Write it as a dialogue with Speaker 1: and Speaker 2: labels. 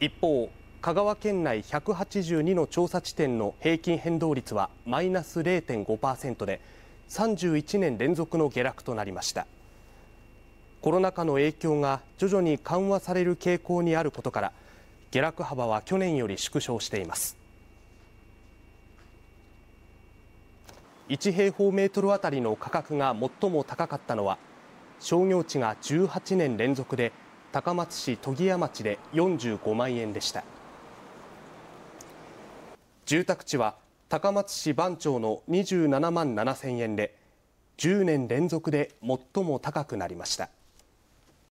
Speaker 1: 一方香川県内182の調査地点の平均変動率はマイナス0.5%で31年連続の下落となりましたコロナ禍の影響が徐々に緩和される傾向にあることから下落幅は去年より縮小しています1平方メートルあたりの価格が最も高かったのは商業地が18年連続で高松市戸木屋町で45万円でした住宅地は高松市番町の27万7000円で10年連続で最も高くなりました。